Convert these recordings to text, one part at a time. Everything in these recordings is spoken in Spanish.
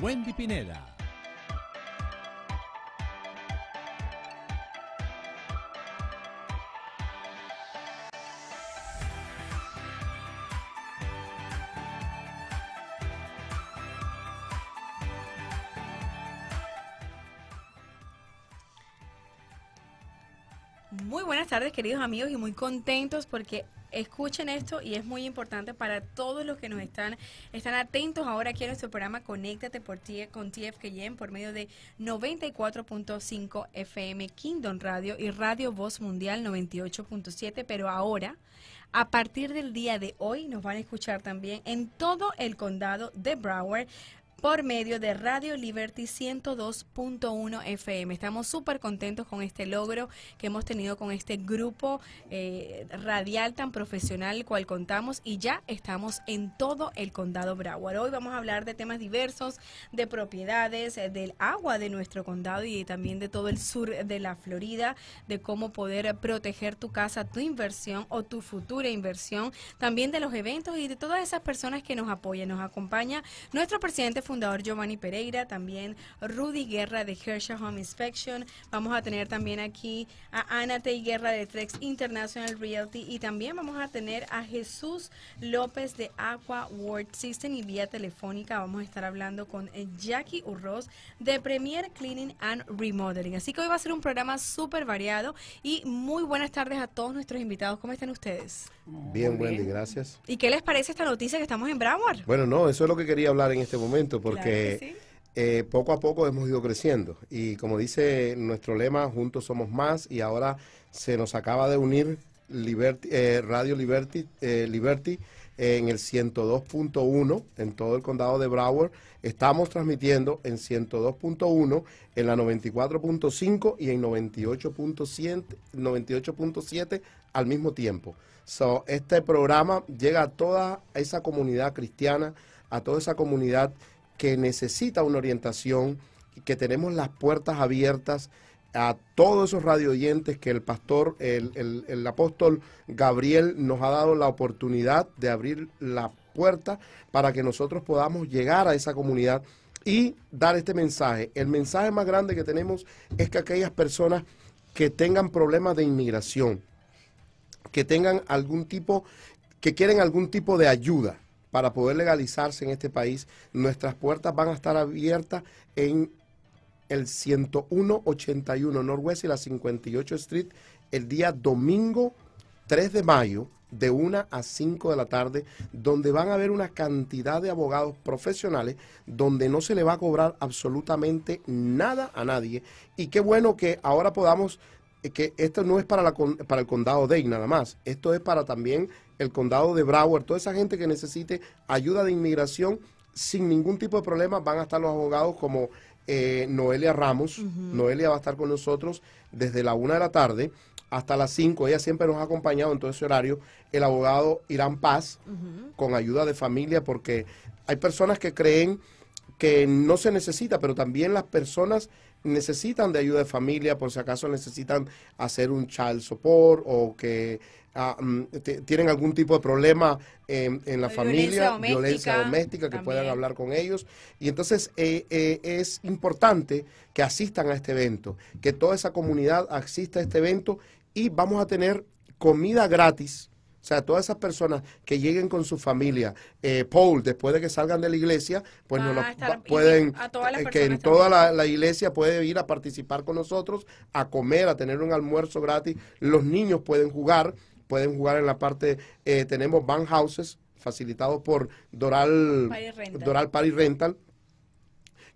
Wendy Pineda. Muy buenas tardes queridos amigos y muy contentos porque escuchen esto y es muy importante para todos los que nos están, están atentos ahora aquí en nuestro programa Conéctate por ti e, con TFKM e por medio de 94.5 FM Kingdom Radio y Radio Voz Mundial 98.7, pero ahora... A partir del día de hoy nos van a escuchar también en todo el condado de Broward por medio de Radio Liberty 102.1 FM. Estamos súper contentos con este logro que hemos tenido con este grupo eh, radial tan profesional cual contamos y ya estamos en todo el condado Broward. Hoy vamos a hablar de temas diversos, de propiedades, eh, del agua de nuestro condado y también de todo el sur de la Florida, de cómo poder proteger tu casa, tu inversión o tu futura inversión, también de los eventos y de todas esas personas que nos apoyan. Nos acompaña nuestro presidente fundador Giovanni Pereira, también Rudy Guerra de Hersha Home Inspection. Vamos a tener también aquí a Anate Guerra de Trex International Realty y también vamos a tener a Jesús López de Aqua World System y vía telefónica vamos a estar hablando con eh, Jackie Urroz de Premier Cleaning and Remodeling. Así que hoy va a ser un programa súper variado y muy buenas tardes a todos nuestros invitados. ¿Cómo están ustedes? Bien, Wendy, gracias. ¿Y qué les parece esta noticia que estamos en Broward? Bueno, no, eso es lo que quería hablar en este momento porque eh, poco a poco hemos ido creciendo y como dice nuestro lema, juntos somos más y ahora se nos acaba de unir eh, Radio eh, Liberty, en el 102.1 en todo el condado de Broward. Estamos transmitiendo en 102.1, en la 94.5 y en 98.7 al mismo tiempo. este programa llega a toda esa comunidad cristiana, a toda esa comunidad que necesita una orientación, que tenemos las puertas abiertas a todos esos radio oyentes que el pastor, el, apóstol Gabriel nos ha dado la oportunidad de abrir la puerta para que nosotros podamos llegar a esa comunidad y dar este mensaje. El mensaje más grande que tenemos es que aquellas personas que tengan problemas de inmigración, que tengan algún tipo, que quieren algún tipo de ayuda, para poder legalizarse en este país. Nuestras puertas van a estar abiertas en el 10181 Norwest y la 58 Street el día domingo 3 de mayo de 1 a 5 de la tarde, donde van a haber una cantidad de abogados profesionales, donde no se le va a cobrar absolutamente nada a nadie. Y qué bueno que ahora podamos, eh, que esto no es para, la, para el condado de nada más, esto es para también el condado de Broward, toda esa gente que necesite ayuda de inmigración, sin ningún tipo de problema van a estar los abogados como eh, Noelia Ramos. Noelia va a estar con nosotros desde la una de la tarde hasta las 5. Ella siempre nos ha acompañado en todo ese horario. El abogado Irán Paz, con ayuda de familia, porque hay personas que creen que no se necesita, pero también las personas necesitan de ayuda de familia, por si acaso necesitan hacer un child support o que ah, mm, tienen algún tipo de problema em, en, la familia, violencia doméstica, que puedan hablar con ellos. Y entonces eh, eh, es importante que asistan a este evento, que toda esa comunidad asista a este evento y vamos a tener comida gratis o sea, todas esas personas que lleguen con su familia, eh, Paul, después de que salgan de la iglesia, pues nos ah, pueden, eh, que en toda la, iglesia puede ir a participar con nosotros, a comer, a tener un almuerzo gratis. Los niños pueden jugar, pueden jugar en la parte, eh, tenemos van houses facilitados por Doral Party Doral Rental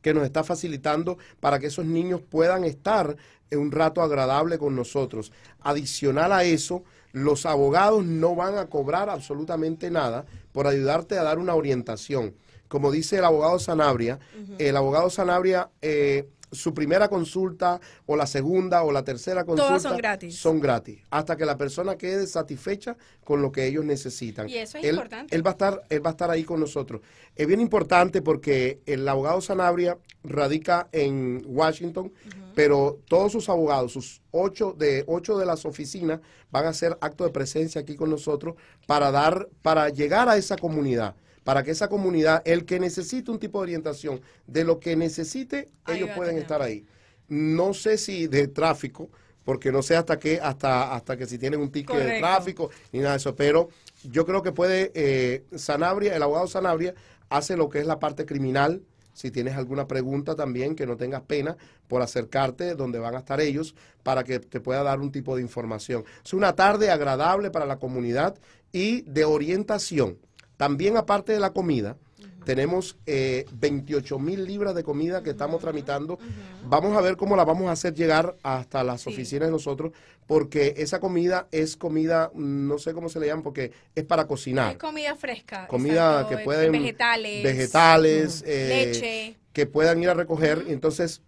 que nos está facilitando para que esos niños puedan estar en un rato agradable con nosotros. Adicional a eso, los abogados no van a cobrar absolutamente nada por ayudarte a dar una orientación. Como dice el abogado Sanabria, el abogado Sanabria eh, su primera consulta o la segunda o la tercera consulta son gratis. Son gratis, hasta que la persona quede satisfecha con lo que ellos necesitan. Y eso es él, importante. Él va, a estar, él va a estar ahí con nosotros. Es bien importante porque el abogado Sanabria radica en Washington, pero todos sus abogados, sus ocho de, ocho de las oficinas, van a hacer acto de presencia aquí con nosotros para dar, para llegar a esa comunidad para que esa comunidad, el que necesite un tipo de orientación de lo que necesite, ellos pueden estar ahí. No sé si de tráfico, porque no sé hasta qué, hasta, hasta que si tienen un ticket de tráfico ni nada de eso, pero yo creo que puede, eh, Sanabria, el abogado Sanabria hace lo que es la parte criminal, si tienes alguna pregunta también, que no tengas pena por acercarte donde van a estar ellos para que te pueda dar un tipo de información. Es una tarde agradable para la comunidad y de orientación. También aparte de la comida, tenemos 28 eh, mil libras de comida que estamos tramitando. Vamos a ver cómo la vamos a hacer llegar hasta las oficinas de nosotros, porque esa comida es comida, no sé cómo se le llama, porque es para cocinar. Es comida fresca. Comida que eh, pueden... Vegetales. Vegetales. Leche. Eh, que puedan ir a recoger. Entonces,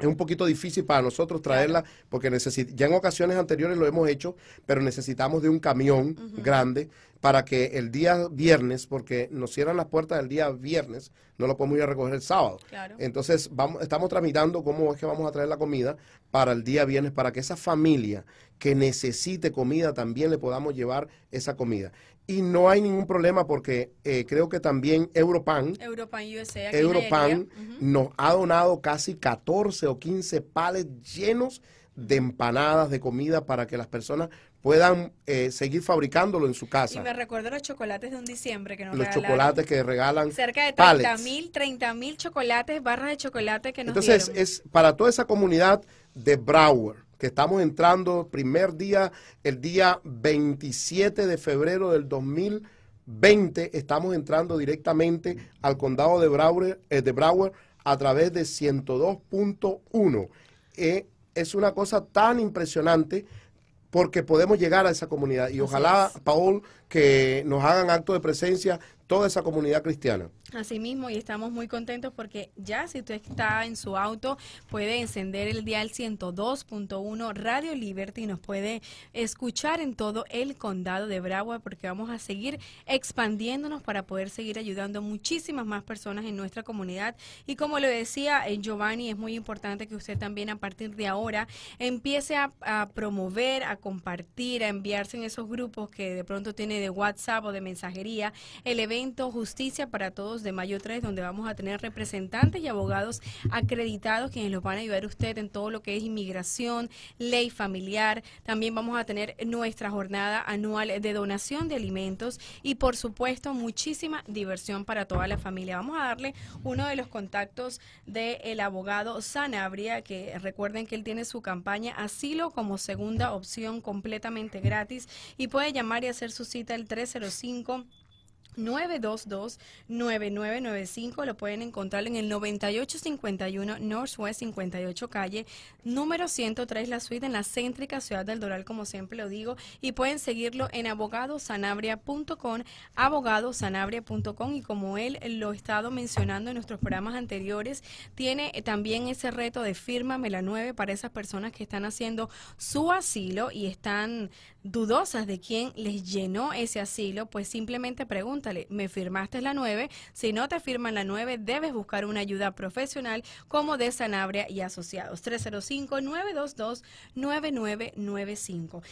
es un poquito difícil para nosotros traerla porque porque ya en ocasiones anteriores lo hemos hecho, pero necesitamos de un camión grande para que el día viernes, porque nos cierran las puertas el día viernes, no lo podemos ir a recoger el sábado. Entonces, vamos, estamos tramitando cómo es que vamos a traer la comida para el día viernes, para que esa familia que necesite comida, también le podamos llevar esa comida. Y no hay ningún problema porque eh, creo que también Europan, Europan, nos ha donado casi 14 o 15 pales llenos de empanadas, de comida para que las personas puedan eh, seguir fabricándolo en su casa. Y me recuerdo los chocolates de un diciembre que nos Los chocolates que regalan. Cerca de 30 mil, 30 mil chocolates, barras de chocolate que nos Entonces, es para toda esa comunidad de Brouwer que estamos entrando, primer día, el día 27 de febrero del 2020, estamos entrando directamente al condado de Brower eh, de a través de 102.1. Eh, es una cosa tan impresionante porque podemos llegar a esa comunidad y ojalá, Paul, que nos hagan acto de presencia toda esa comunidad cristiana. Así mismo, y estamos muy contentos porque ya si usted está en su auto, puede encender el dial 102.1 Radio Liberty y nos puede escuchar en todo el condado de Bragua porque vamos a seguir expandiéndonos para poder seguir ayudando a muchísimas más personas en nuestra comunidad. Y como lo decía eh, Giovanni, es muy importante que usted también a partir de ahora empiece a promover, a compartir, a enviarse en esos grupos que de pronto tiene de WhatsApp o de mensajería el evento Justicia para Todos de mayo 3, donde vamos a tener representantes y abogados acreditados quienes los van a ayudar a usted en todo lo que es inmigración, ley familiar. También vamos a tener nuestra jornada anual de donación de alimentos y, por supuesto, muchísima diversión para toda la familia. Vamos a darle uno de los contactos del abogado Sanabria, que recuerden que él tiene su campaña Asilo como segunda opción completamente gratis y puede llamar y hacer su cita el 305 922-9995. Lo pueden encontrar en el 9851 Northwest 58 Calle, número 103 La Suite, en la céntrica ciudad del Doral, como siempre lo digo. Y pueden seguirlo en abogadosanabria.com, abogadosanabria.com. Y como él lo ha estado mencionando en nuestros programas anteriores, tiene eh, también ese reto de fírmame la 9 para esas personas que están haciendo su asilo y están dudosas de quién les llenó ese asilo, pues simplemente preguntan pregúntale, ¿me firmaste la 9? Si no te firman la 9, debes buscar una ayuda profesional como de Sanabria y Asociados. 305-922-9995.